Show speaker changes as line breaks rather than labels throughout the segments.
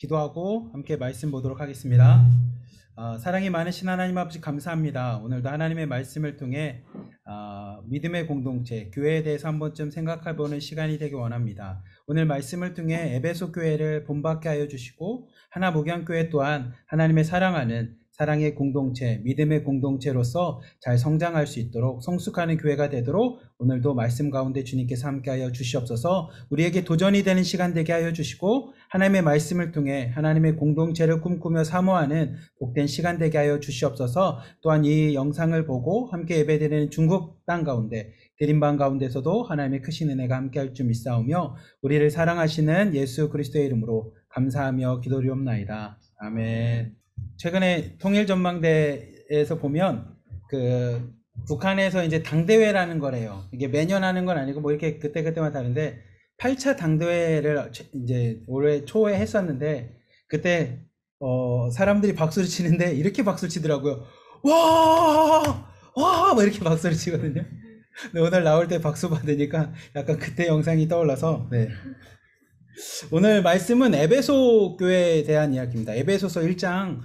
기도하고 함께 말씀 보도록 하겠습니다. 어, 사랑이 많으신 하나님 아버지 감사합니다. 오늘도 하나님의 말씀을 통해 어, 믿음의 공동체, 교회에 대해서 한 번쯤 생각해보는 시간이 되길 원합니다. 오늘 말씀을 통해 에베소 교회를 본받게 하여 주시고 하나 목양교회 또한 하나님의 사랑하는 사랑의 공동체, 믿음의 공동체로서 잘 성장할 수 있도록 성숙하는 교회가 되도록 오늘도 말씀 가운데 주님께서 함께하여 주시옵소서 우리에게 도전이 되는 시간 되게 하여 주시고 하나님의 말씀을 통해 하나님의 공동체를 꿈꾸며 사모하는 복된 시간 되게 하여 주시옵소서 또한 이 영상을 보고 함께 예배드리는 중국 땅 가운데 드림방 가운데서도 하나님의 크신 은혜가 함께할 줄 믿사오며 우리를 사랑하시는 예수 그리스도의 이름으로 감사하며 기도리옵나이다 아멘. 최근에 통일전망대에서 보면 그 북한에서 이제 당대회라는 거래요. 이게 매년 하는 건 아니고 뭐 이렇게 그때그때만 다른데 8차 당대회를 이제 올해 초에 했었는데 그때 어 사람들이 박수를 치는데 이렇게 박수를 치더라고요. 와! 와! 막 뭐 이렇게 박수를 치거든요. 근데 오늘 나올 때 박수 받으니까 약간 그때 영상이 떠올라서 네. 오늘 말씀은 에베소 교회에 대한 이야기입니다. 에베소서 1장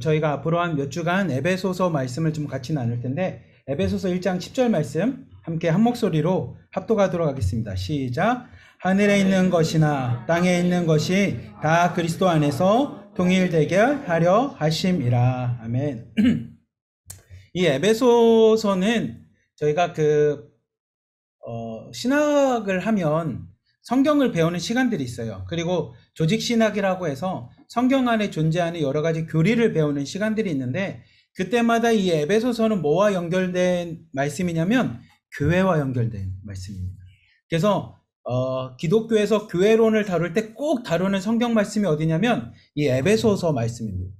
저희가 앞으로 한 몇 주간 에베소서 말씀을 좀 같이 나눌 텐데 에베소서 1장 10절 말씀 함께 한 목소리로 합독하도록 하겠습니다. 시작. 하늘에 있는 것이나 땅에 있는 것이 다 그리스도 안에서 동일되게 하려 하심이라. 아멘. 이 에베소서는 저희가 그 어, 신학을 하면 성경을 배우는 시간들이 있어요. 그리고 조직신학이라고 해서 성경 안에 존재하는 여러 가지 교리를 배우는 시간들이 있는데 그때마다 이 에베소서는 뭐와 연결된 말씀이냐면 교회와 연결된 말씀입니다. 그래서 어, 기독교에서 교회론을 다룰 때 꼭 다루는 성경 말씀이 어디냐면 이 에베소서 말씀입니다.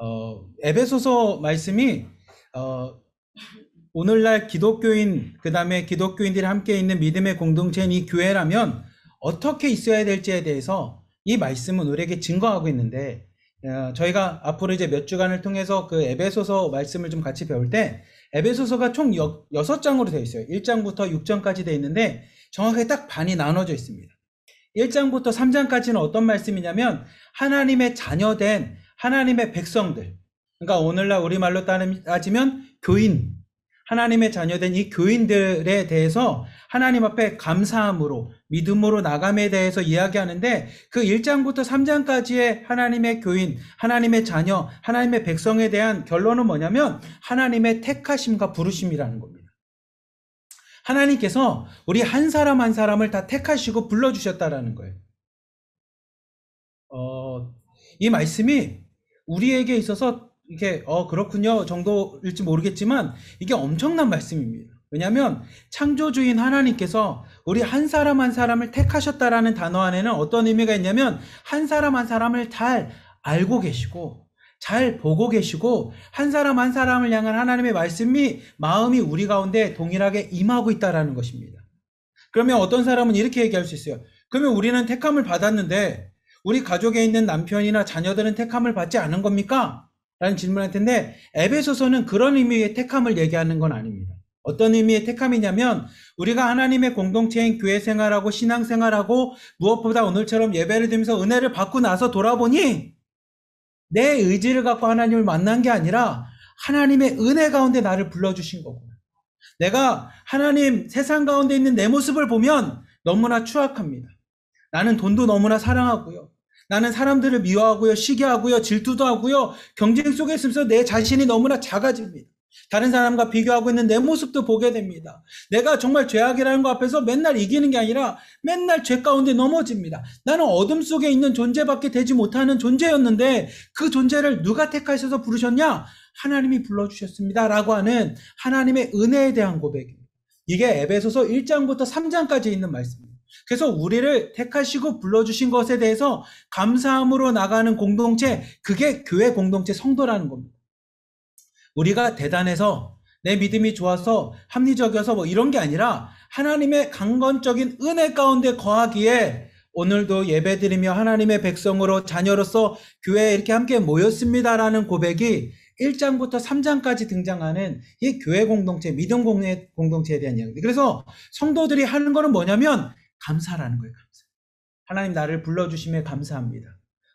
어, 에베소서 말씀이 어, 오늘날 기독교인 그 다음에 기독교인들이 함께 있는 믿음의 공동체인 이 교회라면 어떻게 있어야 될지에 대해서 이 말씀은 우리에게 증거하고 있는데 어, 저희가 앞으로 이제 몇 주간을 통해서 그 에베소서 말씀을 좀 같이 배울 때 에베소서가 총 6장으로 되어 있어요. 1장부터 6장까지 되어 있는데 정확하게 딱 반이 나눠져 있습니다. 1장부터 3장까지는 어떤 말씀이냐면 하나님의 자녀된 하나님의 백성들 그러니까 오늘날 우리말로 따지면 교인 하나님의 자녀된 이 교인들에 대해서 하나님 앞에 감사함으로 믿음으로 나감에 대해서 이야기하는데 그 1장부터 3장까지의 하나님의 교인, 하나님의 자녀, 하나님의 백성에 대한 결론은 뭐냐면 하나님의 택하심과 부르심이라는 겁니다. 하나님께서 우리 한 사람 한 사람을 다 택하시고 불러주셨다라는 거예요. 어, 이 말씀이 우리에게 있어서 이렇게 어 그렇군요 정도일지 모르겠지만 이게 엄청난 말씀입니다. 왜냐하면 창조주인 하나님께서 우리 한 사람 한 사람을 택하셨다라는 단어 안에는 어떤 의미가 있냐면 한 사람 한 사람을 잘 알고 계시고 잘 보고 계시고 한 사람 한 사람을 향한 하나님의 말씀이 마음이 우리 가운데 동일하게 임하고 있다라는 것입니다. 그러면 어떤 사람은 이렇게 얘기할 수 있어요. 그러면 우리는 택함을 받았는데 우리 가족에 있는 남편이나 자녀들은 택함을 받지 않은 겁니까? 라는 질문할 을 텐데 에베소서는 그런 의미의 택함을 얘기하는 건 아닙니다. 어떤 의미의 택함이냐면 우리가 하나님의 공동체인 교회 생활하고 신앙 생활하고 무엇보다 오늘처럼 예배를 드리면서 은혜를 받고 나서 돌아보니 내 의지를 갖고 하나님을 만난 게 아니라 하나님의 은혜 가운데 나를 불러주신 거구나. 내가 하나님 세상 가운데 있는 내 모습을 보면 너무나 추악합니다. 나는 돈도 너무나 사랑하고요. 나는 사람들을 미워하고요, 시기하고요, 질투도 하고요, 경쟁 속에 있으면서 내 자신이 너무나 작아집니다. 다른 사람과 비교하고 있는 내 모습도 보게 됩니다. 내가 정말 죄악이라는 것 앞에서 맨날 이기는 게 아니라 맨날 죄 가운데 넘어집니다. 나는 어둠 속에 있는 존재밖에 되지 못하는 존재였는데 그 존재를 누가 택하셔서 부르셨냐? 하나님이 불러주셨습니다. 라고 하는 하나님의 은혜에 대한 고백입니다. 이게 에베소서 1장부터 3장까지 있는 말씀입니다. 그래서 우리를 택하시고 불러주신 것에 대해서 감사함으로 나가는 공동체, 그게 교회 공동체 성도라는 겁니다. 우리가 대단해서 내 믿음이 좋아서 합리적이어서 뭐 이런 게 아니라 하나님의 강건적인 은혜 가운데 거하기에 오늘도 예배드리며 하나님의 백성으로 자녀로서 교회에 이렇게 함께 모였습니다라는 고백이 1장부터 3장까지 등장하는 이 교회 공동체, 믿음 공동체에 대한 이야기. 그래서 성도들이 하는 거는 뭐냐면 감사라는 거예요. 감사. 하나님 나를 불러주심에 감사합니다.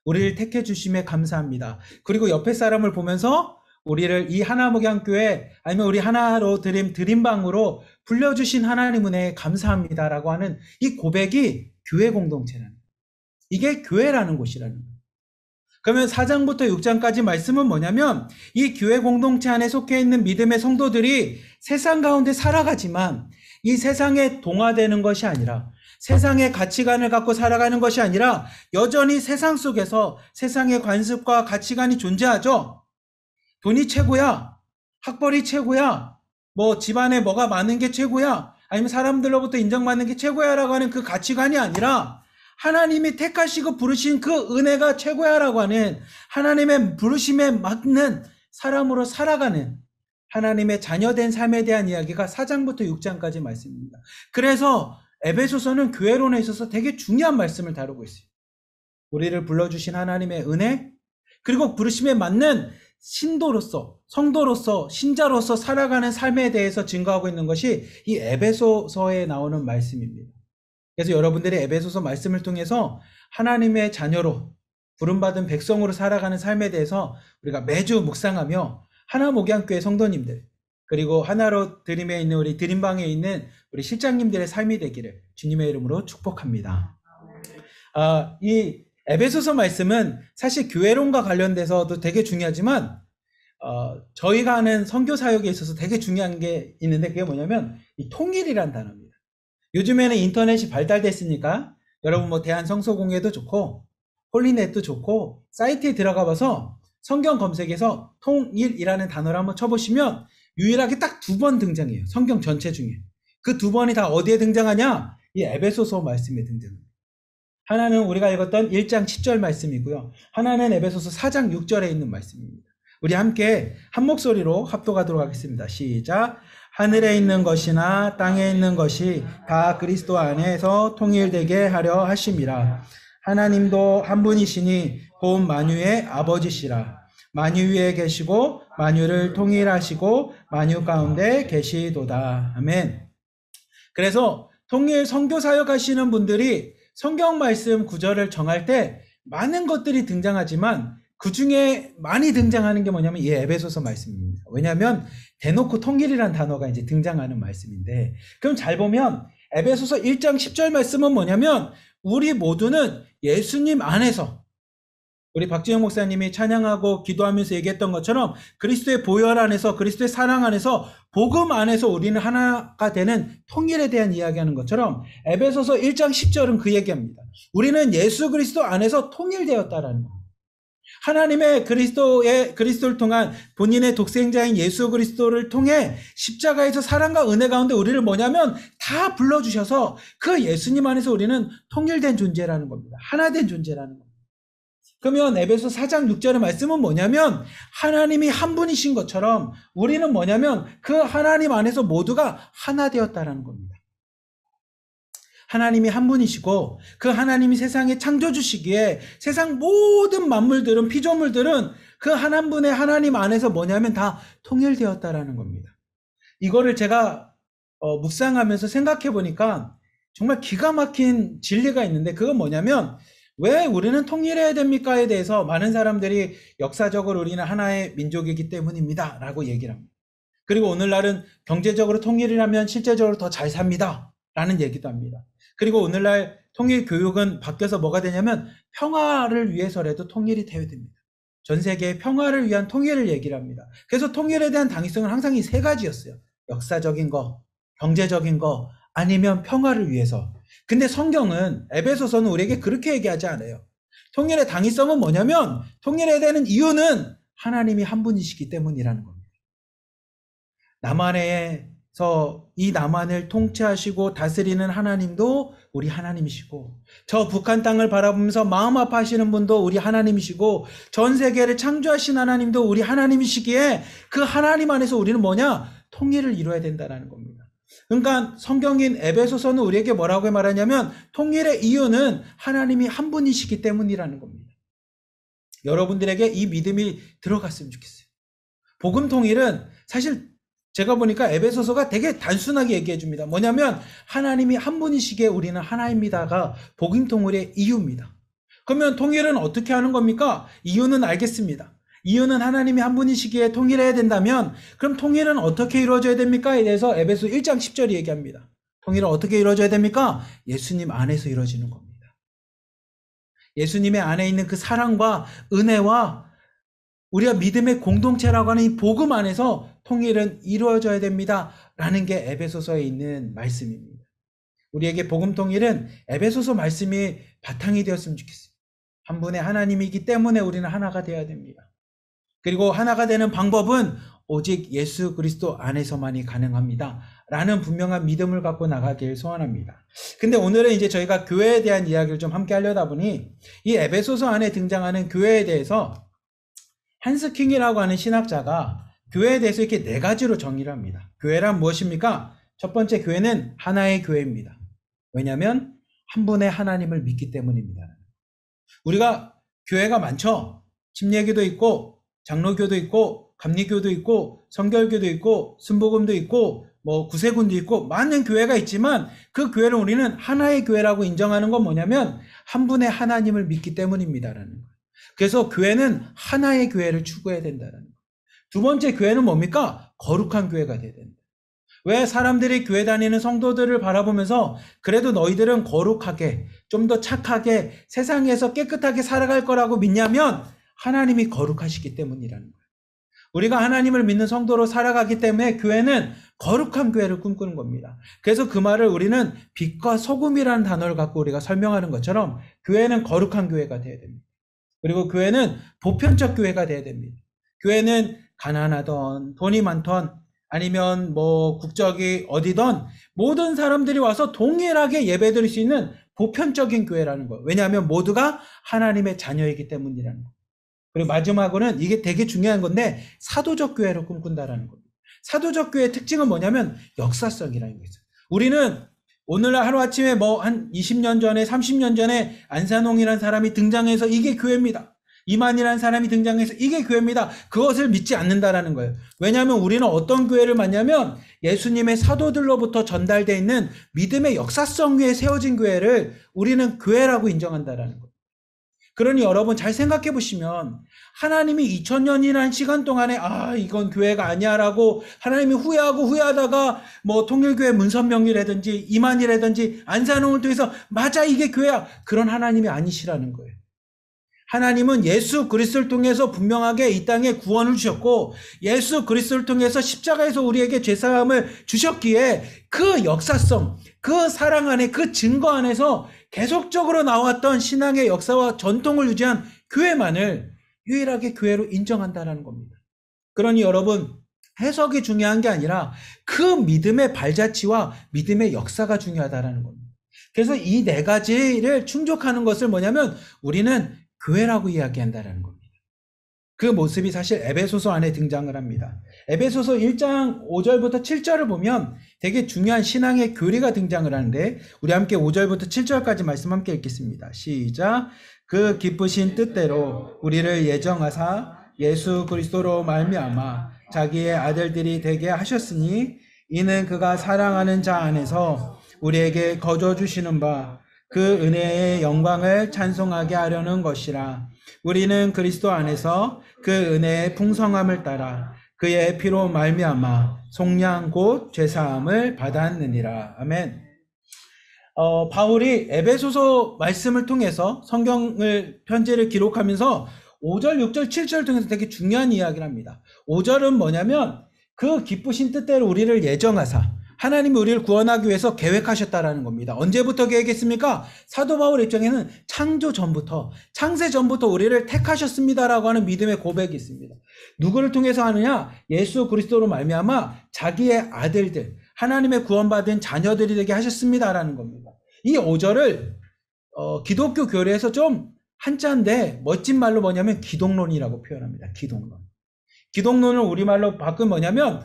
우리를 택해주심에 감사합니다. 그리고 옆에 사람을 보면서 우리를 이 하나목양교회 아니면 우리 하나로 드림 드림방으로 불려주신 하나님 은혜에 감사합니다라고 하는 이 고백이 교회 공동체라는 거예요. 이게 교회라는 곳이라는 거예요. 그러면 4장부터 6장까지 말씀은 뭐냐면 이 교회 공동체 안에 속해 있는 믿음의 성도들이 세상 가운데 살아가지만 이 세상에 동화되는 것이 아니라 세상의 가치관을 갖고 살아가는 것이 아니라 여전히 세상 속에서 세상의 관습과 가치관이 존재하죠. 돈이 최고야. 학벌이 최고야. 뭐 집안에 뭐가 많은 게 최고야. 아니면 사람들로부터 인정받는 게 최고야라고 하는 그 가치관이 아니라 하나님이 택하시고 부르신 그 은혜가 최고야라고 하는 하나님의 부르심에 맞는 사람으로 살아가는 하나님의 자녀된 삶에 대한 이야기가 4장부터 6장까지 말씀입니다. 그래서 에베소서는 교회론에 있어서 되게 중요한 말씀을 다루고 있어요. 우리를 불러주신 하나님의 은혜, 그리고 부르심에 맞는 신도로서, 성도로서, 신자로서 살아가는 삶에 대해서 증거하고 있는 것이 이 에베소서에 나오는 말씀입니다. 그래서 여러분들이 에베소서 말씀을 통해서 하나님의 자녀로, 부름받은 백성으로 살아가는 삶에 대해서 우리가 매주 묵상하며 하나목양교회 성도님들, 그리고 하나로 드림에 있는 우리 드림방에 있는 우리 실장님들의 삶이 되기를 주님의 이름으로 축복합니다. 아, 이 에베소서 말씀은 사실 교회론과 관련돼서도 되게 중요하지만 어, 저희가 하는 선교 사역에 있어서 되게 중요한 게 있는데 그게 뭐냐면 이 통일이란 단어입니다. 요즘에는 인터넷이 발달됐으니까 여러분 뭐 대한 성소공회도 좋고 홀리넷도 좋고 사이트에 들어가 봐서 성경 검색에서 통일이라는 단어를 한번 쳐보시면 유일하게 딱 두 번 등장해요. 성경 전체 중에. 그 두 번이 다 어디에 등장하냐? 이 에베소서 말씀에 등장합니다. 하나는 우리가 읽었던 1장 7절 말씀이고요. 하나는 에베소서 4장 6절에 있는 말씀입니다. 우리 함께 한 목소리로 합독하도록 하겠습니다. 시작. 하늘에 있는 것이나 땅에 있는 것이 다 그리스도 안에서 통일되게 하려 하심이라. 하나님도 한 분이시니 곧 만유의 아버지시라. 만유 위에 계시고 만유를 통일하시고 만유 가운데 계시도다. 아멘. 그래서 통일 성교 사역 하시는 분들이 성경 말씀 구절을 정할 때 많은 것들이 등장하지만 그 중에 많이 등장하는 게 뭐냐면 이 에베소서 말씀입니다. 왜냐하면 대놓고 통일이란 단어가 이제 등장하는 말씀인데 그럼 잘 보면 에베소서 1장 10절 말씀은 뭐냐면 우리 모두는 예수님 안에서 우리 박지영 목사님이 찬양하고 기도하면서 얘기했던 것처럼 그리스도의 보혈 안에서 그리스도의 사랑 안에서 복음 안에서 우리는 하나가 되는 통일에 대한 이야기하는 것처럼 에베소서 1장 10절은 그 얘기합니다. 우리는 예수 그리스도 안에서 통일되었다라는 거. 예요 하나님의 그리스도의 그리스도를 통한 본인의 독생자인 예수 그리스도를 통해 십자가에서 사랑과 은혜 가운데 우리를 뭐냐면 다 불러 주셔서 그 예수님 안에서 우리는 통일된 존재라는 겁니다. 하나 된 존재라는 겁니다. 그러면 에베소 4장 6절의 말씀은 뭐냐면 하나님이 한 분이신 것처럼 우리는 뭐냐면 그 하나님 안에서 모두가 하나 되었다라는 겁니다. 하나님이 한 분이시고 그 하나님이 세상에 창조주시기에 세상 모든 만물들은 피조물들은 그 하나 분의 하나님 안에서 뭐냐면 다 통일되었다라는 겁니다. 이거를 제가 어, 묵상하면서 생각해 보니까 정말 기가 막힌 진리가 있는데 그건 뭐냐면 왜 우리는 통일해야 됩니까에 대해서 많은 사람들이 역사적으로 우리는 하나의 민족이기 때문입니다. 라고 얘기를 합니다. 그리고 오늘날은 경제적으로 통일을 하면 실제적으로 더 잘 삽니다. 라는 얘기도 합니다. 그리고 오늘날 통일 교육은 바뀌어서 뭐가 되냐면 평화를 위해서라도 통일이 되어야 됩니다. 전 세계의 평화를 위한 통일을 얘기를 합니다. 그래서 통일에 대한 당위성은 항상 이 세 가지였어요. 역사적인 거, 경제적인 거, 아니면 평화를 위해서 근데 성경은 에베소서는 우리에게 그렇게 얘기하지 않아요. 통일의 당위성은 뭐냐면 통일해야 되 이유는 하나님이 한 분이시기 때문이라는 겁니다. 남한에서 이 남한을 통치하시고 다스리는 하나님도 우리 하나님이시고 저 북한 땅을 바라보면서 마음 아파하시는 분도 우리 하나님이시고 전 세계를 창조하신 하나님도 우리 하나님이시기에 그 하나님 안에서 우리는 뭐냐? 통일을 이루어야 된다는 겁니다. 그러니까 성경인 에베소서는 우리에게 뭐라고 말하냐면 통일의 이유는 하나님이 한 분이시기 때문이라는 겁니다. 여러분들에게 이 믿음이 들어갔으면 좋겠어요. 복음 통일은 사실 제가 보니까 에베소서가 되게 단순하게 얘기해 줍니다. 뭐냐면 하나님이 한 분이시기에 우리는 하나입니다가 복음 통일의 이유입니다. 그러면 통일은 어떻게 하는 겁니까? 이유는 알겠습니다. 이유는 하나님이 한 분이시기에 통일해야 된다면 그럼 통일은 어떻게 이루어져야 됩니까?에 대해서 에베소 1장 10절이 얘기합니다. 통일은 어떻게 이루어져야 됩니까? 예수님 안에서 이루어지는 겁니다. 예수님의 안에 있는 그 사랑과 은혜와 우리가 믿음의 공동체라고 하는 이 복음 안에서 통일은 이루어져야 됩니다. 라는 게 에베소서에 있는 말씀입니다. 우리에게 복음 통일은 에베소서 말씀이 바탕이 되었으면 좋겠습니다. 한 분의 하나님이기 때문에 우리는 하나가 되어야 됩니다. 그리고 하나가 되는 방법은 오직 예수 그리스도 안에서만이 가능합니다. 라는 분명한 믿음을 갖고 나가길 소원합니다. 근데 오늘은 이제 저희가 교회에 대한 이야기를 좀 함께 하려다 보니 이 에베소서 안에 등장하는 교회에 대해서 한스킹이라고 하는 신학자가 교회에 대해서 이렇게 네 가지로 정의를 합니다. 교회란 무엇입니까? 첫 번째 교회는 하나의 교회입니다. 왜냐하면 한 분의 하나님을 믿기 때문입니다. 우리가 교회가 많죠. 집 얘기도 있고 장로교도 있고 감리교도 있고 성결교도 있고 순복음도 있고 뭐 구세군도 있고 많은 교회가 있지만 그 교회를 우리는 하나의 교회라고 인정하는 건 뭐냐면 한 분의 하나님을 믿기 때문입니다라는 거예요. 그래서 교회는 하나의 교회를 추구해야 된다는 거예요. 두 번째 교회는 뭡니까? 거룩한 교회가 돼야 된다. 왜 사람들이 교회 다니는 성도들을 바라보면서 그래도 너희들은 거룩하게 좀 더 착하게 세상에서 깨끗하게 살아갈 거라고 믿냐면 하나님이 거룩하시기 때문이라는 거예요. 우리가 하나님을 믿는 성도로 살아가기 때문에 교회는 거룩한 교회를 꿈꾸는 겁니다. 그래서 그 말을 우리는 빛과 소금이라는 단어를 갖고 우리가 설명하는 것처럼 교회는 거룩한 교회가 돼야 됩니다. 그리고 교회는 보편적 교회가 돼야 됩니다. 교회는 가난하던 돈이 많던 아니면 뭐 국적이 어디던 모든 사람들이 와서 동일하게 예배드릴 수 있는 보편적인 교회라는 거예요. 왜냐하면 모두가 하나님의 자녀이기 때문이라는 거예요. 그리고 마지막으로는 이게 되게 중요한 건데 사도적 교회로 꿈꾼다라는 겁니다. 사도적 교회의 특징은 뭐냐면 역사성이라는 게 있어요. 우리는 오늘날 하루아침에 뭐 한 20년 전에 30년 전에 안산홍이라는 사람이 등장해서 이게 교회입니다. 이만이라는 사람이 등장해서 이게 교회입니다. 그것을 믿지 않는다라는 거예요. 왜냐하면 우리는 어떤 교회를 맞냐면 예수님의 사도들로부터 전달돼 있는 믿음의 역사성 위에 세워진 교회를 우리는 교회라고 인정한다라는 거예요. 그러니 여러분 잘 생각해 보시면 하나님이 2000년이라는 시간 동안에 아 이건 교회가 아니야라고 하나님이 후회하고 후회하다가 뭐 통일교회 문선명이라든지 이만이라든지 안산홍을 통해서 맞아 이게 교회야 그런 하나님이 아니시라는 거예요. 하나님은 예수 그리스도를 통해서 분명하게 이 땅에 구원을 주셨고 예수 그리스도를 통해서 십자가에서 우리에게 죄 사함을 주셨기에 그 역사성, 그 사랑 안에 그 증거 안에서 계속적으로 나왔던 신앙의 역사와 전통을 유지한 교회만을 유일하게 교회로 인정한다라는 겁니다. 그러니 여러분, 해석이 중요한 게 아니라 그 믿음의 발자취와 믿음의 역사가 중요하다라는 겁니다. 그래서 이 네 가지를 충족하는 것을 뭐냐면 우리는 교회라고 이야기한다라는 겁니다. 그 모습이 사실 에베소서 안에 등장을 합니다. 에베소서 1장 5절부터 7절을 보면 되게 중요한 신앙의 교리가 등장을 하는데 우리 함께 5절부터 7절까지 말씀 함께 읽겠습니다. 시작. 그 기쁘신 뜻대로 우리를 예정하사 예수 그리스도로 말미암아 자기의 아들들이 되게 하셨으니 이는 그가 사랑하는 자 안에서 우리에게 거저 주시는 바 그 은혜의 영광을 찬송하게 하려는 것이라 우리는 그리스도 안에서 그 은혜의 풍성함을 따라 그의 피로 말미암아 속량 곧 죄사함을 받았느니라. 아멘. 어, 바울이 에베소서 말씀을 통해서 성경을 편지를 기록하면서 5절, 6절, 7절 통해서 되게 중요한 이야기를 합니다. 5절은 뭐냐면 그 기쁘신 뜻대로 우리를 예정하사 하나님이 우리를 구원하기 위해서 계획하셨다라는 겁니다. 언제부터 계획했습니까? 사도 바울 입장에는 창조 전부터 창세 전부터 우리를 택하셨습니다라고 하는 믿음의 고백이 있습니다. 누구를 통해서 하느냐? 예수 그리스도로 말미암아 자기의 아들들 하나님의 구원받은 자녀들이 되게 하셨습니다라는 겁니다. 이 5절을 어, 기독교 교리에서 좀 한자인데 멋진 말로 뭐냐면 기독론이라고 표현합니다. 기독론. 기독론을 우리말로 바꾼 뭐냐면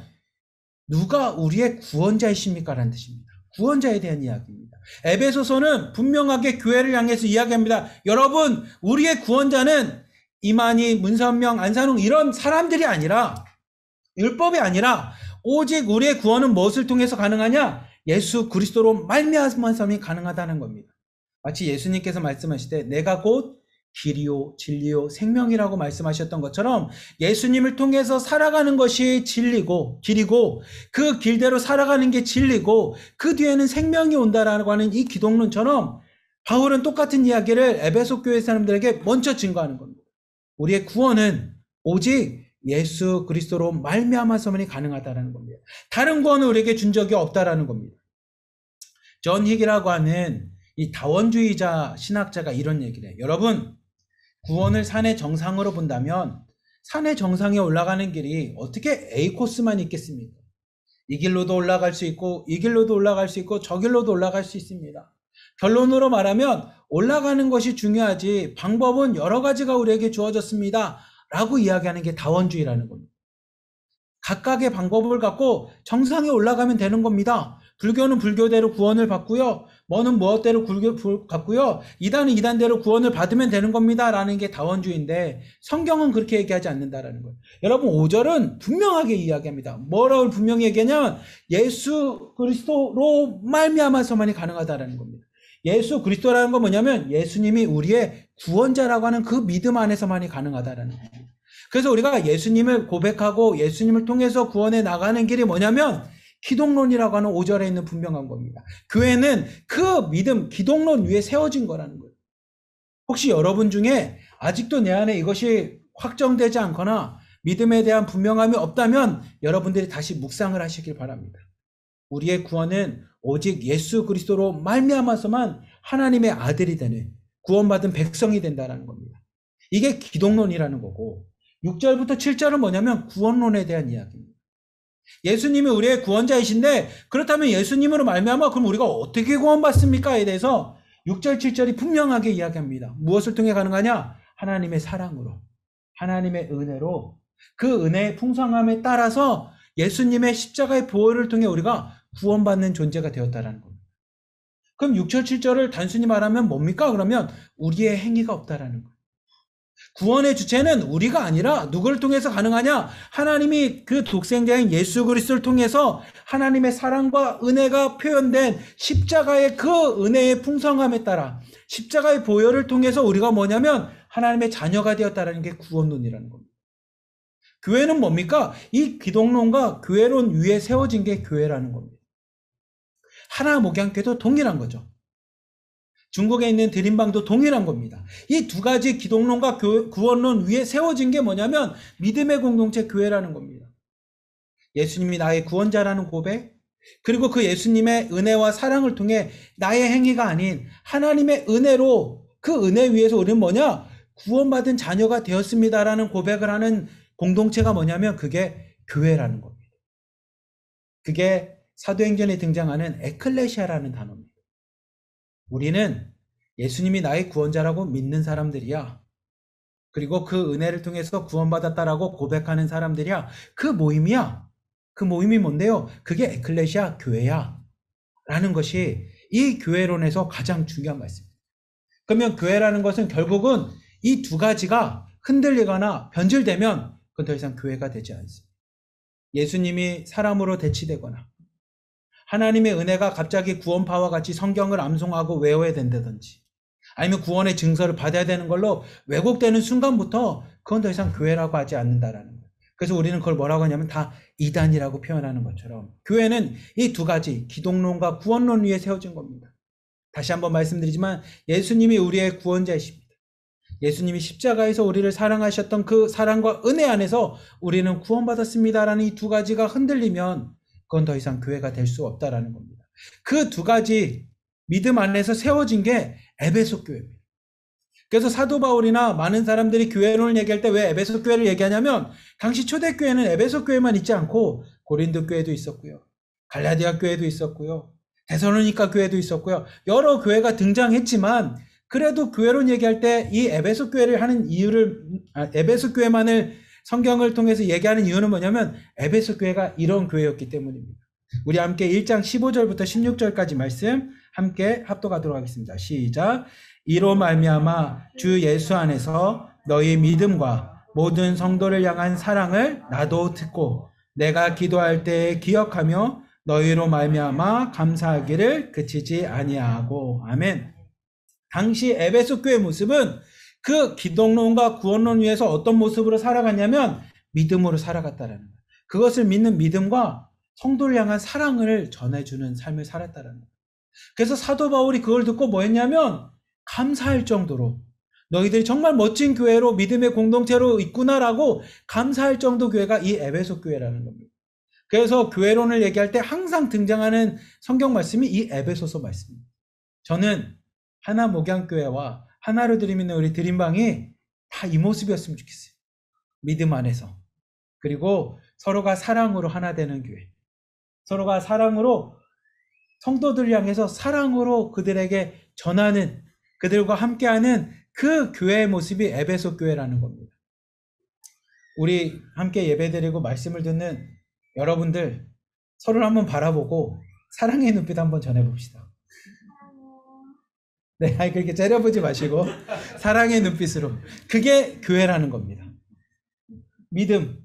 누가 우리의 구원자이십니까? 라는 뜻입니다. 구원자에 대한 이야기입니다. 에베소서는 분명하게 교회를 향해서 이야기합니다. 여러분, 우리의 구원자는 이만희, 문선명, 안산웅 이런 사람들이 아니라 율법이 아니라 오직 우리의 구원은 무엇을 통해서 가능하냐? 예수 그리스도로 말미암아서이 가능하다는 겁니다. 마치 예수님께서 말씀하실 때 내가 곧 길이요, 진리요, 생명이라고 말씀하셨던 것처럼 예수님을 통해서 살아가는 것이 진리고 길이고 그 길대로 살아가는 게 진리고 그 뒤에는 생명이 온다라고 하는 이 기독론처럼 바울은 똑같은 이야기를 에베소 교회 사람들에게 먼저 증거하는 겁니다. 우리의 구원은 오직 예수 그리스도로 말미암아서만이 가능하다라는 겁니다. 다른 구원은 우리에게 준 적이 없다라는 겁니다. 전 힉이라고 하는 이 다원주의자 신학자가 이런 얘기를 해요. 여러분, 구원을 산의 정상으로 본다면 산의 정상에 올라가는 길이 어떻게 A 코스만 있겠습니까? 이 길로도 올라갈 수 있고 이 길로도 올라갈 수 있고 저 길로도 올라갈 수 있습니다. 결론으로 말하면 올라가는 것이 중요하지 방법은 여러 가지가 우리에게 주어졌습니다. 라고 이야기하는 게 다원주의라는 겁니다. 각각의 방법을 갖고 정상에 올라가면 되는 겁니다. 불교는 불교대로 구원을 받고요. 뭐는 무엇대로 굴교, 같고요. 이단은 이단대로 구원을 받으면 되는 겁니다. 라는 게 다원주의인데 성경은 그렇게 얘기하지 않는다라는 거예요. 여러분 5절은 분명하게 이야기합니다. 뭐라고 분명히 얘기하냐면 예수 그리스도로 말미암아서만이 가능하다라는 겁니다. 예수 그리스도라는 건 뭐냐면 예수님이 우리의 구원자라고 하는 그 믿음 안에서만이 가능하다라는 거예요. 그래서 우리가 예수님을 고백하고 예수님을 통해서 구원해 나가는 길이 뭐냐면 기독론이라고 하는 5절에 있는 분명한 겁니다. 교회는 그 믿음, 기독론 위에 세워진 거라는 거예요. 혹시 여러분 중에 아직도 내 안에 이것이 확정되지 않거나 믿음에 대한 분명함이 없다면 여러분들이 다시 묵상을 하시길 바랍니다. 우리의 구원은 오직 예수 그리스도로 말미암아서만 하나님의 아들이 되는 구원받은 백성이 된다는 겁니다. 이게 기독론이라는 거고 6절부터 7절은 뭐냐면 구원론에 대한 이야기입니다. 예수님이 우리의 구원자이신데 그렇다면 예수님으로 말미암아 그럼 우리가 어떻게 구원받습니까에 대해서 6절 7절이 분명하게 이야기합니다. 무엇을 통해 가능하냐? 하나님의 사랑으로 하나님의 은혜로 그 은혜의 풍성함에 따라서 예수님의 십자가의 보호를 통해 우리가 구원받는 존재가 되었다라는 겁니다. 그럼 6절 7절을 단순히 말하면 뭡니까? 그러면 우리의 행위가 없다라는 거예요. 구원의 주체는 우리가 아니라 누구를 통해서 가능하냐? 하나님이 그 독생자인 예수 그리스도를 통해서 하나님의 사랑과 은혜가 표현된 십자가의 그 은혜의 풍성함에 따라 십자가의 보혈을 통해서 우리가 뭐냐면 하나님의 자녀가 되었다라는 게 구원론이라는 겁니다. 교회는 뭡니까? 이 기독론과 교회론 위에 세워진 게 교회라는 겁니다. 하나 목양교도 동일한 거죠. 중국에 있는 드림방도 동일한 겁니다. 이 두 가지 기독론과 구원론 위에 세워진 게 뭐냐면 믿음의 공동체 교회라는 겁니다. 예수님이 나의 구원자라는 고백, 그리고 그 예수님의 은혜와 사랑을 통해 나의 행위가 아닌 하나님의 은혜로 그 은혜 위에서 우리는 뭐냐? 구원받은 자녀가 되었습니다라는 고백을 하는 공동체가 뭐냐면 그게 교회라는 겁니다. 그게 사도행전에 등장하는 에클레시아라는 단어입니다. 우리는 예수님이 나의 구원자라고 믿는 사람들이야. 그리고 그 은혜를 통해서 구원받았다라고 고백하는 사람들이야. 그 모임이야. 그 모임이 뭔데요? 그게 에클레시아 교회야. 라는 것이 이 교회론에서 가장 중요한 말씀입니다. 그러면 교회라는 것은 결국은 이 두 가지가 흔들리거나 변질되면 그건 더 이상 교회가 되지 않습니다. 예수님이 사람으로 대치되거나 하나님의 은혜가 갑자기 구원파와 같이 성경을 암송하고 외워야 된다든지 아니면 구원의 증서를 받아야 되는 걸로 왜곡되는 순간부터 그건 더 이상 교회라고 하지 않는다라는 거예요. 그래서 우리는 그걸 뭐라고 하냐면 다 이단이라고 표현하는 것처럼 교회는 이 두 가지 기독론과 구원론 위에 세워진 겁니다. 다시 한번 말씀드리지만 예수님이 우리의 구원자이십니다. 예수님이 십자가에서 우리를 사랑하셨던 그 사랑과 은혜 안에서 우리는 구원받았습니다라는 이 두 가지가 흔들리면 그건 더 이상 교회가 될 수 없다라는 겁니다. 그 두 가지 믿음 안에서 세워진 게 에베소 교회입니다. 그래서 사도 바울이나 많은 사람들이 교회론을 얘기할 때 왜 에베소 교회를 얘기하냐면 당시 초대 교회는 에베소 교회만 있지 않고 고린도 교회도 있었고요. 갈라디아 교회도 있었고요. 대선로니까 교회도 있었고요. 여러 교회가 등장했지만 그래도 교회론 얘기할 때 이 에베소 교회를 하는 이유를 아, 에베소 교회만을 성경을 통해서 얘기하는 이유는 뭐냐면 에베소 교회가 이런 교회였기 때문입니다. 우리 함께 1장 15절부터 16절까지 말씀 함께 합독하도록 하겠습니다. 시작. 이로 말미암아 주 예수 안에서 너희 믿음과 모든 성도를 향한 사랑을 나도 듣고 내가 기도할 때 기억하며 너희로 말미암아 감사하기를 그치지 아니하고 아멘. 당시 에베소 교회 모습은 그 기독론과 구원론 위에서 어떤 모습으로 살아갔냐면 믿음으로 살아갔다라는 거예요. 그것을 믿는 믿음과 성도를 향한 사랑을 전해주는 삶을 살았다라는 거예요. 그래서 사도 바울이 그걸 듣고 뭐 했냐면 감사할 정도로 너희들이 정말 멋진 교회로 믿음의 공동체로 있구나라고 감사할 정도 교회가 이 에베소 교회라는 겁니다. 그래서 교회론을 얘기할 때 항상 등장하는 성경 말씀이 이 에베소서 말씀입니다. 저는 하나 목양교회와 하나로 드리는 우리 드림방이 다 이 모습이었으면 좋겠어요. 믿음 안에서. 그리고 서로가 사랑으로 하나 되는 교회. 서로가 사랑으로 성도들 향해서 사랑으로 그들에게 전하는 그들과 함께하는 그 교회의 모습이 에베소 교회라는 겁니다. 우리 함께 예배드리고 말씀을 듣는 여러분들 서로를 한번 바라보고 사랑의 눈빛 한번 전해봅시다. 네, 아니 그렇게 째려보지 마시고 사랑의 눈빛으로 그게 교회라는 겁니다. 믿음,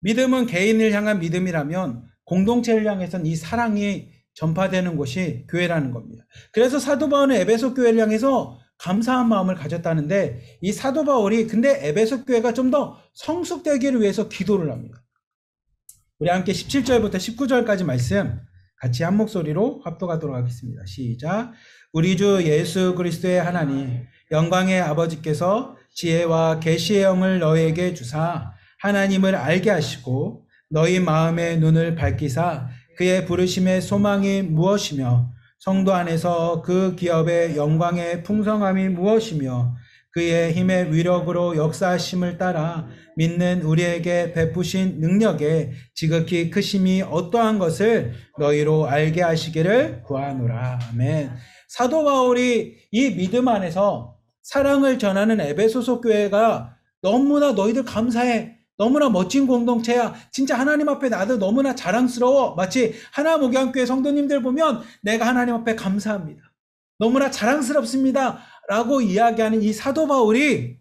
믿음은 개인을 향한 믿음이라면 공동체를 향해선 이 사랑이 전파되는 곳이 교회라는 겁니다. 그래서 사도 바울은 에베소 교회를 향해서 감사한 마음을 가졌다는데 이 사도 바울이 근데 에베소 교회가 좀 더 성숙되기를 위해서 기도를 합니다. 우리 함께 17절부터 19절까지 말씀 같이 한 목소리로 합독하도록 하겠습니다. 시작. 우리 주 예수 그리스도의 하나님 영광의 아버지께서 지혜와 계시의 영을 너희에게 주사 하나님을 알게 하시고 너희 마음의 눈을 밝히사 그의 부르심의 소망이 무엇이며 성도 안에서 그 기업의 영광의 풍성함이 무엇이며 그의 힘의 위력으로 역사하심을 따라 믿는 우리에게 베푸신 능력의 지극히 크심이 어떠한 것을 너희로 알게 하시기를 구하노라. 아멘. 사도 바울이 이 믿음 안에서 사랑을 전하는 에베소서 교회가 너무나 너희들 감사해. 너무나 멋진 공동체야. 진짜 하나님 앞에 나도 너무나 자랑스러워. 마치 하나목양교회 성도님들 보면 내가 하나님 앞에 감사합니다. 너무나 자랑스럽습니다. 라고 이야기하는 이 사도 바울이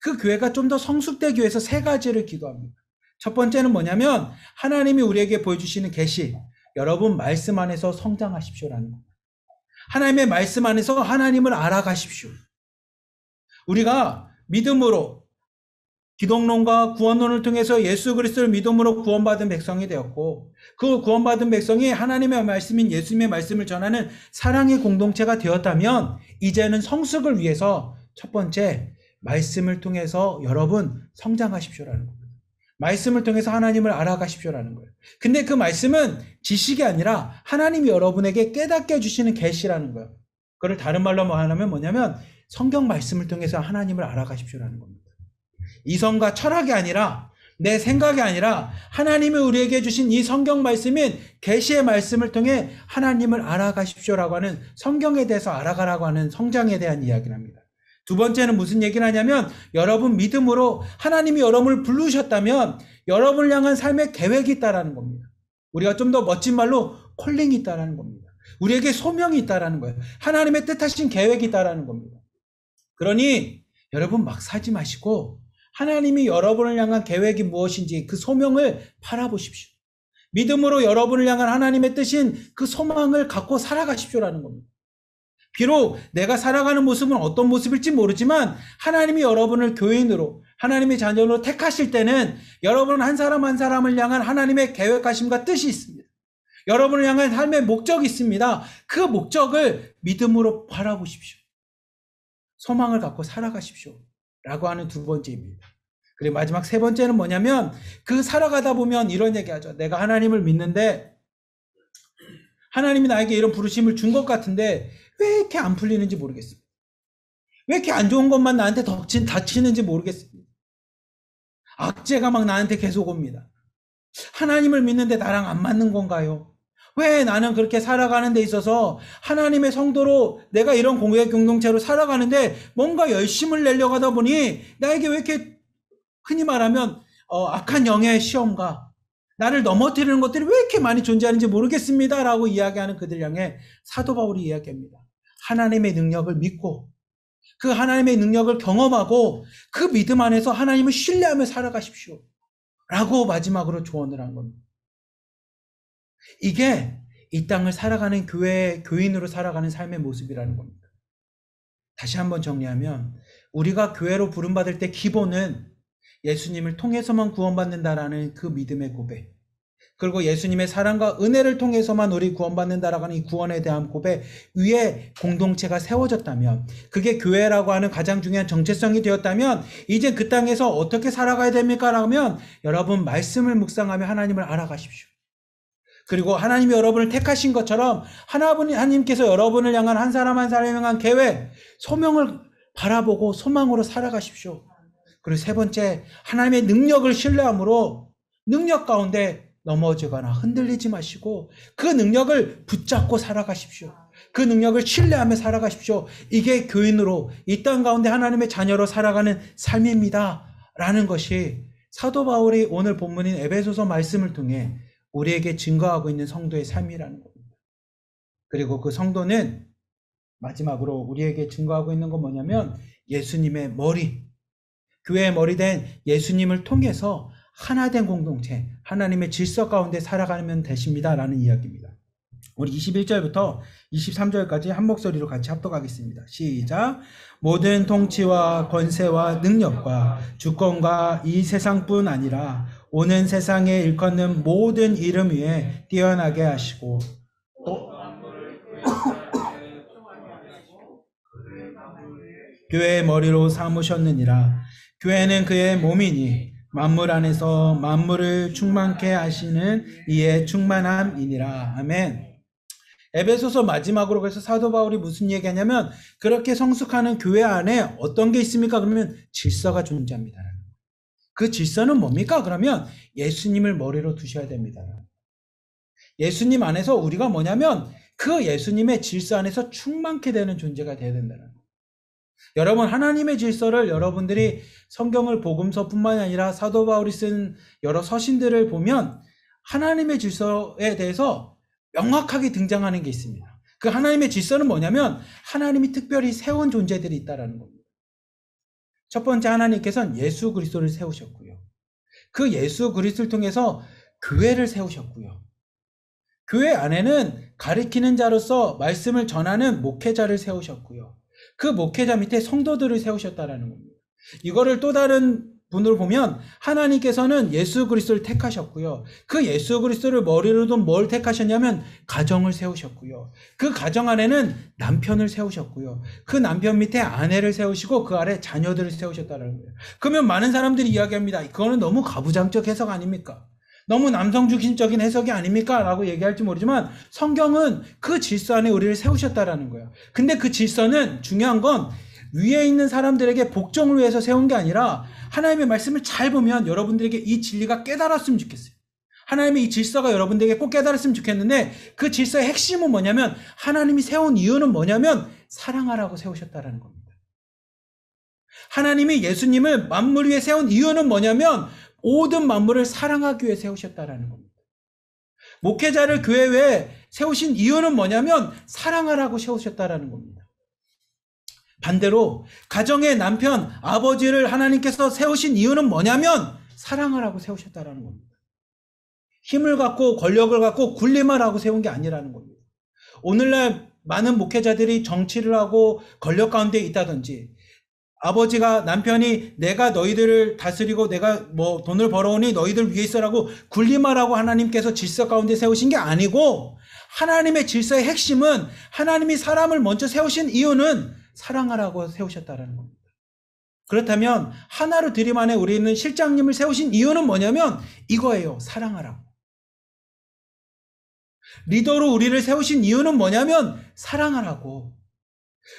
그 교회가 좀 더 성숙되기 위해서 세 가지를 기도합니다. 첫 번째는 뭐냐면 하나님이 우리에게 보여주시는 계시 여러분 말씀 안에서 성장하십시오라는 것. 하나님의 말씀 안에서 하나님을 알아가십시오. 우리가 믿음으로 기독론과 구원론을 통해서 예수 그리스도를 믿음으로 구원받은 백성이 되었고 그 구원받은 백성이 하나님의 말씀인 예수님의 말씀을 전하는 사랑의 공동체가 되었다면 이제는 성숙을 위해서 첫 번째 말씀을 통해서 여러분 성장하십시오라는 것. 말씀을 통해서 하나님을 알아가십시오라는 거예요. 근데 그 말씀은 지식이 아니라 하나님이 여러분에게 깨닫게 해주시는 계시라는 거예요. 그걸 다른 말로 말하면 뭐냐면 성경 말씀을 통해서 하나님을 알아가십시오라는 겁니다. 이성과 철학이 아니라 내 생각이 아니라 하나님이 우리에게 주신 이 성경 말씀인 계시의 말씀을 통해 하나님을 알아가십시오라고 하는 성경에 대해서 알아가라고 하는 성장에 대한 이야기랍니다. 두 번째는 무슨 얘기를 하냐면 여러분 믿음으로 하나님이 여러분을 부르셨다면 여러분을 향한 삶의 계획이 있다라는 겁니다. 우리가 좀 더 멋진 말로 콜링이 있다라는 겁니다. 우리에게 소명이 있다라는 거예요. 하나님의 뜻하신 계획이 있다라는 겁니다. 그러니 여러분 막 사지 마시고 하나님이 여러분을 향한 계획이 무엇인지 그 소명을 바라보십시오 믿음으로 여러분을 향한 하나님의 뜻인 그 소망을 갖고 살아가십시오라는 겁니다. 비록 내가 살아가는 모습은 어떤 모습일지 모르지만 하나님이 여러분을 교인으로 하나님의 자녀로 택하실 때는 여러분은 한 사람 한 사람을 향한 하나님의 계획하심과 뜻이 있습니다. 여러분을 향한 삶의 목적이 있습니다. 그 목적을 믿음으로 바라보십시오. 소망을 갖고 살아가십시오. 라고 하는 두 번째입니다. 그리고 마지막 세 번째는 뭐냐면 그 살아가다 보면 이런 얘기 하죠. 내가 하나님을 믿는데 하나님이 나에게 이런 부르심을 준 것 같은데 왜 이렇게 안 풀리는지 모르겠습니다. 왜 이렇게 안 좋은 것만 나한테 덕친, 다치는지 모르겠습니다. 악재가 막 나한테 계속 옵니다. 하나님을 믿는데 나랑 안 맞는 건가요? 왜 나는 그렇게 살아가는 데 있어서 하나님의 성도로 내가 이런 공격 공동체로 살아가는데 뭔가 열심을 내려고 하다 보니 나에게 왜 이렇게 흔히 말하면 어, 악한 영의 시험과 나를 넘어뜨리는 것들이 왜 이렇게 많이 존재하는지 모르겠습니다라고 이야기하는 그들 향해 사도 바울이 이야기합니다. 하나님의 능력을 믿고 그 하나님의 능력을 경험하고 그 믿음 안에서 하나님을 신뢰하며 살아가십시오. 라고 마지막으로 조언을 한 겁니다. 이게 이 땅을 살아가는 교회, 교인으로 살아가는 삶의 모습이라는 겁니다. 다시 한번 정리하면 우리가 교회로 부름받을 때 기본은 예수님을 통해서만 구원받는다라는 그 믿음의 고백. 그리고 예수님의 사랑과 은혜를 통해서만 우리 구원받는다라고 하는 이 구원에 대한 고백 위에 공동체가 세워졌다면 그게 교회라고 하는 가장 중요한 정체성이 되었다면 이제 그 땅에서 어떻게 살아가야 됩니까? 라면 여러분 말씀을 묵상하며 하나님을 알아가십시오. 그리고 하나님이 여러분을 택하신 것처럼 하나님께서 여러분을 향한 한 사람 한 사람 을 향한 계획, 소명을 바라보고 소망으로 살아가십시오. 그리고 세 번째, 하나님의 능력을 신뢰함으로 능력 가운데 넘어지거나 흔들리지 마시고 그 능력을 붙잡고 살아가십시오. 그 능력을 신뢰하며 살아가십시오. 이게 교인으로 이 땅 가운데 하나님의 자녀로 살아가는 삶입니다. 라는 것이 사도 바울이 오늘 본문인 에베소서 말씀을 통해 우리에게 증거하고 있는 성도의 삶이라는 겁니다. 그리고 그 성도는 마지막으로 우리에게 증거하고 있는 건 뭐냐면 예수님의 머리, 교회의 머리 된 예수님을 통해서 하나된 공동체, 하나님의 질서 가운데 살아가면 되십니다라는 이야기입니다. 우리 21절부터 23절까지 한 목소리로 같이 합독하겠습니다. 시작. 모든 통치와 권세와 능력과 주권과 이 세상뿐 아니라 오는 세상에 일컫는 모든 이름 위에 뛰어나게 하시고 또 교회의 머리로 삼으셨느니라. 교회는 그의 몸이니 만물 안에서 만물을 충만케 하시는 이에 충만함이니라. 아멘. 에베소서 마지막으로 해서 사도 바울이 무슨 얘기하냐면 그렇게 성숙하는 교회 안에 어떤 게 있습니까? 그러면 질서가 존재합니다. 그 질서는 뭡니까? 그러면 예수님을 머리로 두셔야 됩니다. 예수님 안에서 우리가 뭐냐면 그 예수님의 질서 안에서 충만케 되는 존재가 되야 된다는 여러분 하나님의 질서를 여러분들이 성경을 복음서뿐만이 아니라 사도 바울이 쓴 여러 서신들을 보면 하나님의 질서에 대해서 명확하게 등장하는 게 있습니다. 그 하나님의 질서는 뭐냐면 하나님이 특별히 세운 존재들이 있다라는 겁니다. 첫 번째 하나님께서는 예수 그리스도를 세우셨고요. 그 예수 그리스도를 통해서 교회를 세우셨고요. 교회 안에는 가르키는 자로서 말씀을 전하는 목회자를 세우셨고요. 그 목회자 밑에 성도들을 세우셨다라는 겁니다. 이거를 또 다른 분으로 보면 하나님께서는 예수 그리스도를 택하셨고요. 그 예수 그리스도를 머리로 도뭘 택하셨냐면 가정을 세우셨고요. 그 가정 안에는 남편을 세우셨고요. 그 남편 밑에 아내를 세우시고 그 아래 자녀들을 세우셨다는 거예요. 그러면 많은 사람들이 이야기합니다. 그거는 너무 가부장적 해석 아닙니까? 너무 남성 중심적인 해석이 아닙니까? 라고 얘기할지 모르지만 성경은 그 질서 안에 우리를 세우셨다라는 거예요. 근데 그 질서는 중요한 건 위에 있는 사람들에게 복종을 위해서 세운 게 아니라 하나님의 말씀을 잘 보면 여러분들에게 이 진리가 깨달았으면 좋겠어요. 하나님의 이 질서가 여러분들에게 꼭 깨달았으면 좋겠는데 그 질서의 핵심은 뭐냐면 하나님이 세운 이유는 뭐냐면 사랑하라고 세우셨다라는 겁니다. 하나님이 예수님을 만물 위에 세운 이유는 뭐냐면 모든 만물을 사랑하기 위해 세우셨다라는 겁니다. 목회자를 교회 외에 세우신 이유는 뭐냐면 사랑하라고 세우셨다라는 겁니다. 반대로 가정의 남편, 아버지를 하나님께서 세우신 이유는 뭐냐면 사랑하라고 세우셨다라는 겁니다. 힘을 갖고 권력을 갖고 군림을 하고 세운 게 아니라는 겁니다. 오늘날 많은 목회자들이 정치를 하고 권력 가운데 있다든지 아버지가 남편이 내가 너희들을 다스리고 내가 뭐 돈을 벌어오니 너희들 위해 있어라고 군림하라고 하나님께서 질서 가운데 세우신 게 아니고 하나님의 질서의 핵심은 하나님이 사람을 먼저 세우신 이유는 사랑하라고 세우셨다는 겁니다. 그렇다면 하나로 드림 안에 우리는 실장님을 세우신 이유는 뭐냐면 이거예요. 사랑하라고. 리더로 우리를 세우신 이유는 뭐냐면 사랑하라고.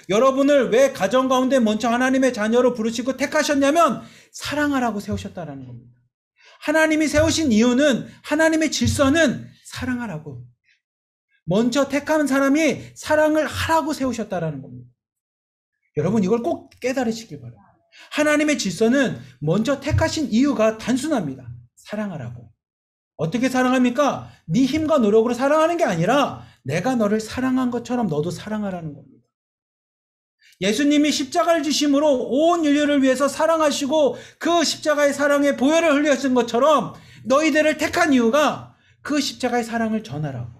여러분을 왜 가정 가운데 먼저 하나님의 자녀로 부르시고 택하셨냐면 사랑하라고 세우셨다라는 겁니다. 하나님이 세우신 이유는 하나님의 질서는 사랑하라고. 먼저 택한 사람이 사랑을 하라고 세우셨다라는 겁니다. 여러분 이걸 꼭 깨달으시길 바랍니다. 하나님의 질서는 먼저 택하신 이유가 단순합니다. 사랑하라고. 어떻게 사랑합니까? 네 힘과 노력으로 사랑하는 게 아니라 내가 너를 사랑한 것처럼 너도 사랑하라는 겁니다. 예수님이 십자가를 지심으로 온 인류를 위해서 사랑하시고 그 십자가의 사랑의 보혈을 흘렸신 것처럼 너희들을 택한 이유가 그 십자가의 사랑을 전하라고.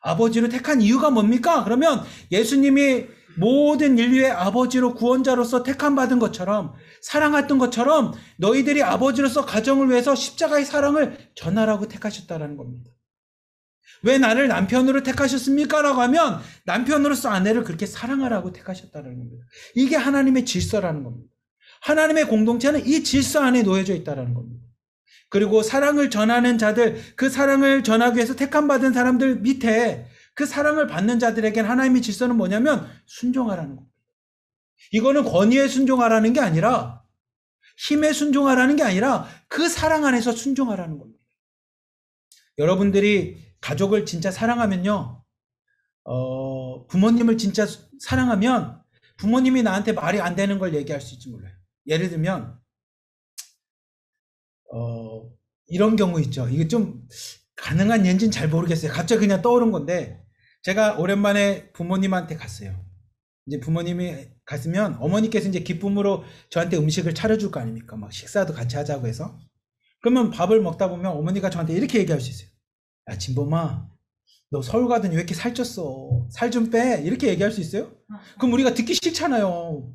아버지로 택한 이유가 뭡니까? 그러면 예수님이 모든 인류의 아버지로 구원자로서 택한받은 것처럼 사랑했던 것처럼 너희들이 아버지로서 가정을 위해서 십자가의 사랑을 전하라고 택하셨다라는 겁니다. 왜 나를 남편으로 택하셨습니까? 라고 하면 남편으로서 아내를 그렇게 사랑하라고 택하셨다는 겁니다. 이게 하나님의 질서라는 겁니다. 하나님의 공동체는 이 질서 안에 놓여져 있다는 겁니다. 그리고 사랑을 전하는 자들, 그 사랑을 전하기 위해서 택함받은 사람들 밑에 그 사랑을 받는 자들에겐 하나님의 질서는 뭐냐면 순종하라는 겁니다. 이거는 권위에 순종하라는 게 아니라 힘에 순종하라는 게 아니라 그 사랑 안에서 순종하라는 겁니다. 여러분들이 가족을 진짜 사랑하면요, 어, 부모님을 진짜 사랑하면 부모님이 나한테 말이 안 되는 걸 얘기할 수 있지 몰라요. 예를 들면, 어, 이런 경우 있죠. 이게 좀 가능한 예인지는 잘 모르겠어요. 갑자기 그냥 떠오른 건데, 제가 오랜만에 부모님한테 갔어요. 이제 부모님이 갔으면 어머니께서 이제 기쁨으로 저한테 음식을 차려줄 거 아닙니까? 막 식사도 같이 하자고 해서. 그러면 밥을 먹다 보면 어머니가 저한테 이렇게 얘기할 수 있어요. 야, 진범아, 너 서울 가더니 왜 이렇게 살쪘어? 살 좀 빼. 이렇게 얘기할 수 있어요? 어. 그럼 우리가 듣기 싫잖아요.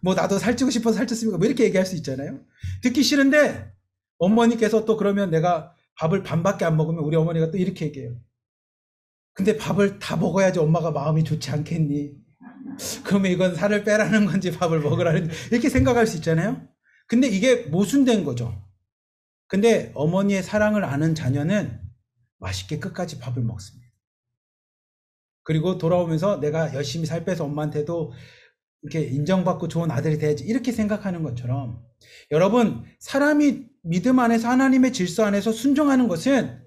뭐 나도 살찌고 싶어서 살쪘습니까? 뭐 이렇게 얘기할 수 있잖아요. 듣기 싫은데 어머니께서 또 그러면 내가 밥을 반밖에 안 먹으면 우리 어머니가 또 이렇게 얘기해요. 근데 밥을 다 먹어야지 엄마가 마음이 좋지 않겠니? 그러면 이건 살을 빼라는 건지 밥을 먹으라는 이렇게 생각할 수 있잖아요. 근데 이게 모순된 거죠. 근데 어머니의 사랑을 아는 자녀는 맛있게 끝까지 밥을 먹습니다. 그리고 돌아오면서 내가 열심히 살 빼서 엄마한테도 이렇게 인정받고 좋은 아들이 돼야지 이렇게 생각하는 것처럼 여러분 사람이 믿음 안에서 하나님의 질서 안에서 순종하는 것은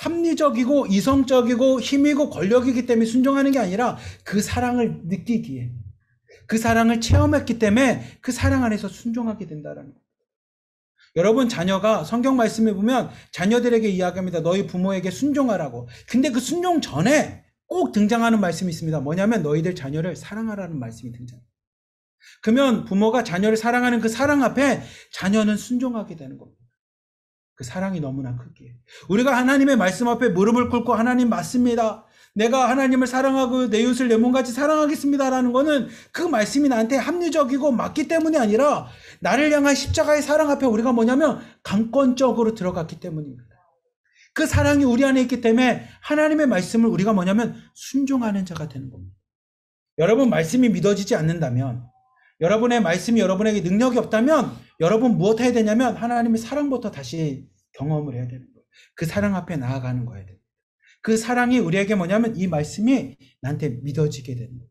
합리적이고 이성적이고 힘이고 권력이기 때문에 순종하는 게 아니라 그 사랑을 느끼기에 그 사랑을 체험했기 때문에 그 사랑 안에서 순종하게 된다는 거예요. 여러분 자녀가 성경 말씀에 보면 자녀들에게 이야기합니다. 너희 부모에게 순종하라고. 근데 그 순종 전에 꼭 등장하는 말씀이 있습니다. 뭐냐면 너희들 자녀를 사랑하라는 말씀이 등장해요. 그러면 부모가 자녀를 사랑하는 그 사랑 앞에 자녀는 순종하게 되는 겁니다. 그 사랑이 너무나 크기에. 우리가 하나님의 말씀 앞에 무릎을 꿇고 하나님 맞습니다. 내가 하나님을 사랑하고 내 이웃을 내 몸같이 사랑하겠습니다라는 거는 그 말씀이 나한테 합리적이고 맞기 때문이 아니라 나를 향한 십자가의 사랑 앞에 우리가 뭐냐면 강권적으로 들어갔기 때문입니다. 그 사랑이 우리 안에 있기 때문에 하나님의 말씀을 우리가 뭐냐면 순종하는 자가 되는 겁니다. 여러분 말씀이 믿어지지 않는다면 여러분의 말씀이 여러분에게 능력이 없다면 여러분 무엇 해야 되냐면 하나님의 사랑부터 다시 경험을 해야 되는 거예요. 그 사랑 앞에 나아가는 거예요. 그 사랑이 우리에게 뭐냐면 이 말씀이 나한테 믿어지게 되는 거예요.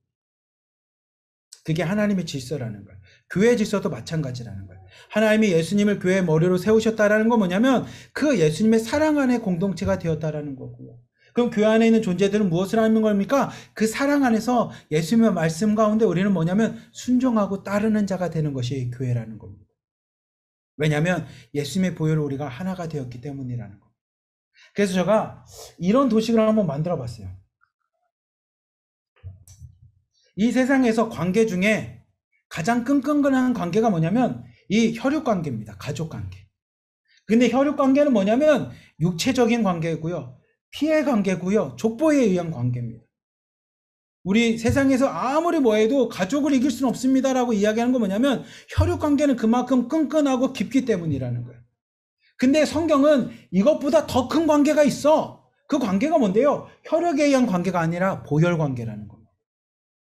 그게 하나님의 질서라는 거예요. 교회 질서도 마찬가지라는 거예요. 하나님이 예수님을 교회의 머리로 세우셨다라는 건 뭐냐면 그 예수님의 사랑 안에 공동체가 되었다라는 거고요. 그럼 교회 안에 있는 존재들은 무엇을 하는 겁니까? 그 사랑 안에서 예수님의 말씀 가운데 우리는 뭐냐면 순종하고 따르는 자가 되는 것이 교회라는 겁니다. 왜냐하면 예수님의 보혈로 우리가 하나가 되었기 때문이라는 거. 니다 그래서 제가 이런 도식을 한번 만들어 봤어요. 이 세상에서 관계 중에 가장 끈끈끈한 관계가 뭐냐면 이 혈육 관계입니다. 가족 관계. 근데 혈육 관계는 뭐냐면 육체적인 관계고요. 피해 관계고요. 족보에 의한 관계입니다. 우리 세상에서 아무리 뭐해도 가족을 이길 수는 없습니다라고 이야기하는 건 뭐냐면 혈육 관계는 그만큼 끈끈하고 깊기 때문이라는 거예요. 근데 성경은 이것보다 더 큰 관계가 있어. 그 관계가 뭔데요? 혈육에 의한 관계가 아니라 보혈 관계라는 겁니다.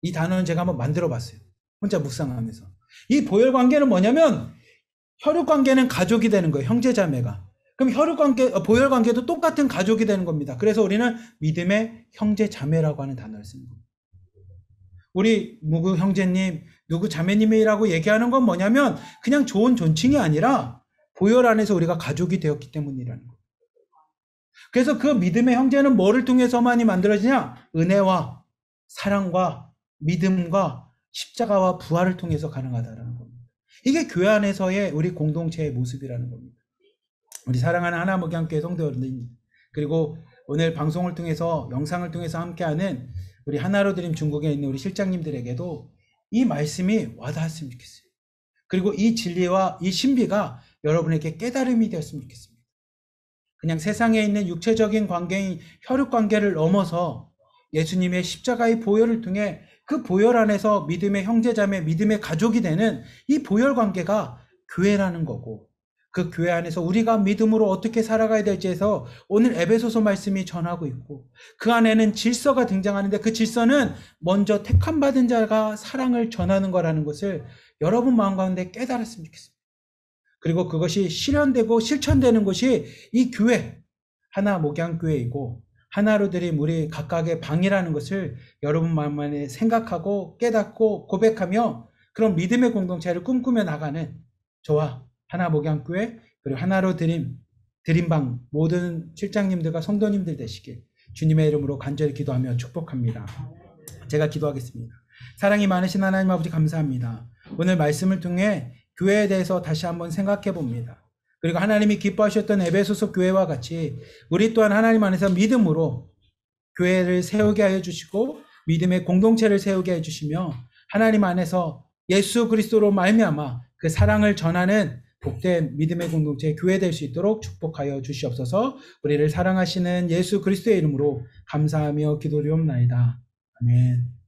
이 단어는 제가 한번 만들어 봤어요. 혼자 묵상하면서. 이 보혈 관계는 뭐냐면 혈육 관계는 가족이 되는 거예요. 형제 자매가. 그럼 혈육 관계, 어, 보혈 관계도 똑같은 가족이 되는 겁니다. 그래서 우리는 믿음의 형제 자매라고 하는 단어를 쓰는 겁니다. 우리 누구 형제님, 누구 자매님이라고 얘기하는 건 뭐냐면 그냥 좋은 존칭이 아니라 보혈 안에서 우리가 가족이 되었기 때문이라는 거예요. 그래서 그 믿음의 형제는 뭐를 통해서만이 만들어지냐? 은혜와 사랑과 믿음과 십자가와 부활을 통해서 가능하다라는 겁니다. 이게 교회 안에서의 우리 공동체의 모습이라는 겁니다. 우리 사랑하는 하나목이 함께 성도 여러분 그리고 오늘 방송을 통해서 영상을 통해서 함께하는 우리 하나로 드림 중국에 있는 우리 실장님들에게도 이 말씀이 와닿았으면 좋겠어요. 그리고 이 진리와 이 신비가 여러분에게 깨달음이 되었으면 좋겠습니다. 그냥 세상에 있는 육체적인 관계인 혈육 관계를 넘어서 예수님의 십자가의 보혈을 통해 그 보혈 안에서 믿음의 형제자매, 믿음의 가족이 되는 이 보혈 관계가 교회라는 거고 그 교회 안에서 우리가 믿음으로 어떻게 살아가야 될지해서 오늘 에베소서 말씀이 전하고 있고 그 안에는 질서가 등장하는데 그 질서는 먼저 택함 받은 자가 사랑을 전하는 거라는 것을 여러분 마음 가운데 깨달았으면 좋겠습니다. 그리고 그것이 실현되고 실천되는 것이 이 교회 하나 목양교회이고 하나로 드림 우리 각각의 방이라는 것을 여러분 마음만에 생각하고 깨닫고 고백하며 그런 믿음의 공동체를 꿈꾸며 나가는 저와 하나 목양교회 그리고 하나로 드림 드림방 모든 실장님들과 성도님들 되시길 주님의 이름으로 간절히 기도하며 축복합니다. 제가 기도하겠습니다. 사랑이 많으신 하나님 아버지 감사합니다. 오늘 말씀을 통해 교회에 대해서 다시 한번 생각해 봅니다. 그리고 하나님이 기뻐하셨던 에베소서 교회와 같이 우리 또한 하나님 안에서 믿음으로 교회를 세우게 하여 주시고 믿음의 공동체를 세우게 해 주시며 하나님 안에서 예수 그리스도로 말미암아 그 사랑을 전하는 복된 믿음의 공동체 교회 될 수 있도록 축복하여 주시옵소서. 우리를 사랑하시는 예수 그리스도의 이름으로 감사하며 기도드옵나이다 아멘.